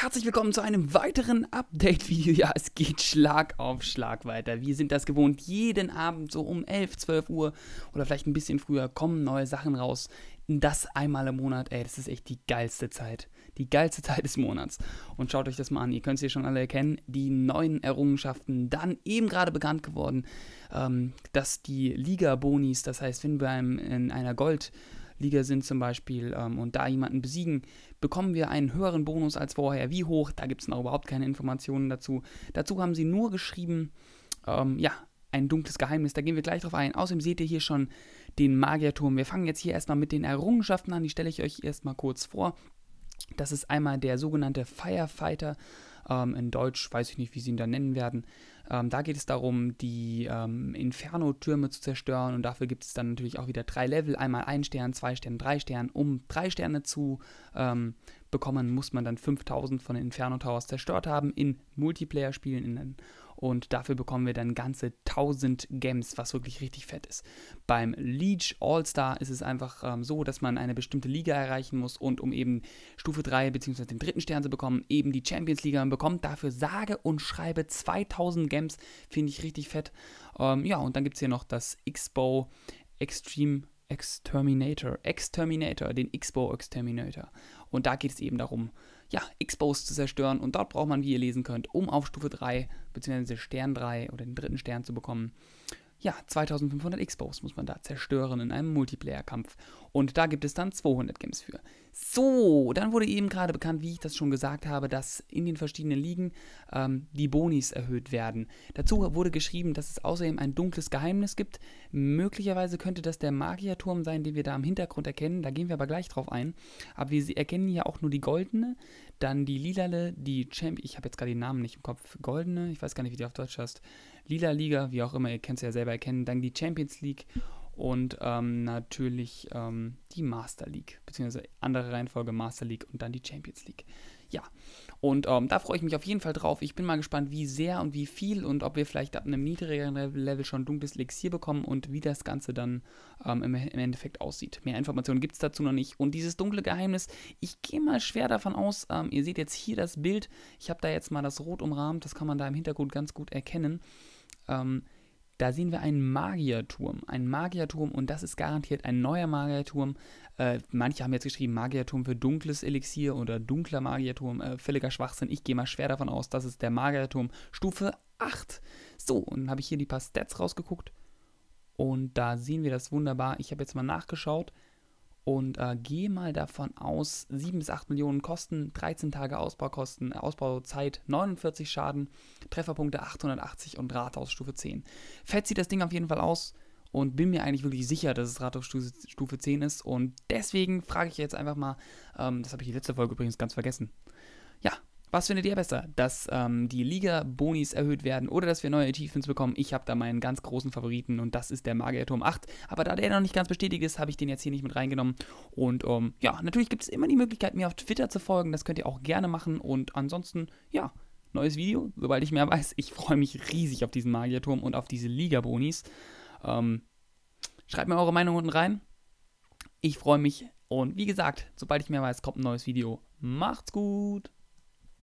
Herzlich willkommen zu einem weiteren Update-Video. Ja, es geht Schlag auf Schlag weiter. Wir sind das gewohnt, jeden Abend so um 11, 12 Uhr oder vielleicht ein bisschen früher kommen neue Sachen raus. Das einmal im Monat, ey, das ist echt die geilste Zeit. Die geilste Zeit des Monats. Und schaut euch das mal an, ihr könnt es hier schon alle erkennen. Die neuen Errungenschaften, dann eben gerade bekannt geworden, ähm, dass die Liga-Bonis, das heißt, wenn wir in einer Gold- Liga sind zum Beispiel ähm, und da jemanden besiegen, bekommen wir einen höheren Bonus als vorher. Wie hoch? Da gibt es noch überhaupt keine Informationen dazu. Dazu haben sie nur geschrieben, ähm, ja, ein dunkles Geheimnis, da gehen wir gleich drauf ein. Außerdem seht ihr hier schon den Magierturm. Wir fangen jetzt hier erstmal mit den Errungenschaften an, die stelle ich euch erstmal kurz vor. Das ist einmal der sogenannte Firefighter, ähm, in Deutsch weiß ich nicht, wie sie ihn da nennen werden. Ähm, da geht es darum, die ähm, Inferno-Türme zu zerstören und dafür gibt es dann natürlich auch wieder drei Level, einmal ein Stern, zwei Sterne, drei Sterne. Um drei Sterne zu ähm, bekommen, muss man dann 5000 von den Inferno Towers zerstört haben in Multiplayer-Spielen, in und dafür bekommen wir dann ganze 1000 Gems, was wirklich richtig fett ist. Beim Leech All-Star ist es einfach ähm, so, dass man eine bestimmte Liga erreichen muss und um eben Stufe 3 bzw. den dritten Stern zu bekommen, eben die Champions League man bekommt. Dafür sage und schreibe 2000 Gems, finde ich richtig fett. Ähm, ja, und dann gibt es hier noch das X-Bow Extreme Exterminator, Exterminator, den X-Bow Exterminator. Und da geht es eben darum, ja, X-Bows zu zerstören. Und dort braucht man, wie ihr lesen könnt, um auf Stufe 3 bzw. Stern 3 oder den dritten Stern zu bekommen, ja, 2500 X-Bows muss man da zerstören in einem Multiplayer-Kampf. Und da gibt es dann 200 Games für. So, dann wurde eben gerade bekannt, wie ich das schon gesagt habe, dass in den verschiedenen Ligen ähm, die Bonis erhöht werden. Dazu wurde geschrieben, dass es außerdem ein dunkles Geheimnis gibt. Möglicherweise könnte das der Magierturm sein, den wir da im Hintergrund erkennen. Da gehen wir aber gleich drauf ein. Aber wir erkennen hier auch nur die goldene, dann die lilale, die Champion. Ich habe jetzt gerade den Namen nicht im Kopf. Goldene, ich weiß gar nicht, wie die auf Deutsch heißt. Lila Liga, wie auch immer, ihr könnt es ja selber erkennen. Dann die Champions League und ähm, natürlich ähm, die Master League, beziehungsweise andere Reihenfolge Master League und dann die Champions League. Ja, und ähm, da freue ich mich auf jeden Fall drauf. Ich bin mal gespannt, wie sehr und wie viel und ob wir vielleicht ab einem niedrigeren Level schon dunkles Elixier bekommen und wie das Ganze dann ähm, im, im, Endeffekt aussieht. Mehr Informationen gibt es dazu noch nicht. Und dieses dunkle Geheimnis, ich gehe mal schwer davon aus, ähm, ihr seht jetzt hier das Bild. Ich habe da jetzt mal das Rot umrahmt, das kann man da im Hintergrund ganz gut erkennen. Ähm, da sehen wir einen Magierturm. Einen Magierturm und das ist garantiert ein neuer Magierturm. Äh, manche haben jetzt geschrieben, Magierturm für dunkles Elixier oder dunkler Magierturm. Äh, völliger Schwachsinn. Ich gehe mal schwer davon aus, das ist der Magierturm Stufe 8. So, und dann habe ich hier die paar Stats rausgeguckt. Und da sehen wir das wunderbar. Ich habe jetzt mal nachgeschaut und äh, gehe mal davon aus, 7 bis 8 Millionen Kosten, 13 Tage Ausbaukosten, äh, Ausbauzeit 49 Schaden, Trefferpunkte 880 und Rathausstufe 10. Fett sieht das Ding auf jeden Fall aus und bin mir eigentlich wirklich sicher, dass es Rathausstufe 10 ist und deswegen frage ich jetzt einfach mal, ähm, das habe ich die letzte Folge übrigens ganz vergessen. Ja, was findet ihr besser? Dass ähm, die Liga-Bonis erhöht werden oder dass wir neue Achievements bekommen? Ich habe da meinen ganz großen Favoriten und das ist der Magierturm 8. Aber da der noch nicht ganz bestätigt ist, habe ich den jetzt hier nicht mit reingenommen. Und ähm, ja, natürlich gibt es immer die Möglichkeit, mir auf Twitter zu folgen. Das könnt ihr auch gerne machen. Und ansonsten, ja, neues Video, sobald ich mehr weiß. Ich freue mich riesig auf diesen Magierturm und auf diese Liga-Bonis. Ähm, schreibt mir eure Meinung unten rein. Ich freue mich. Und wie gesagt, sobald ich mehr weiß, kommt ein neues Video. Macht's gut!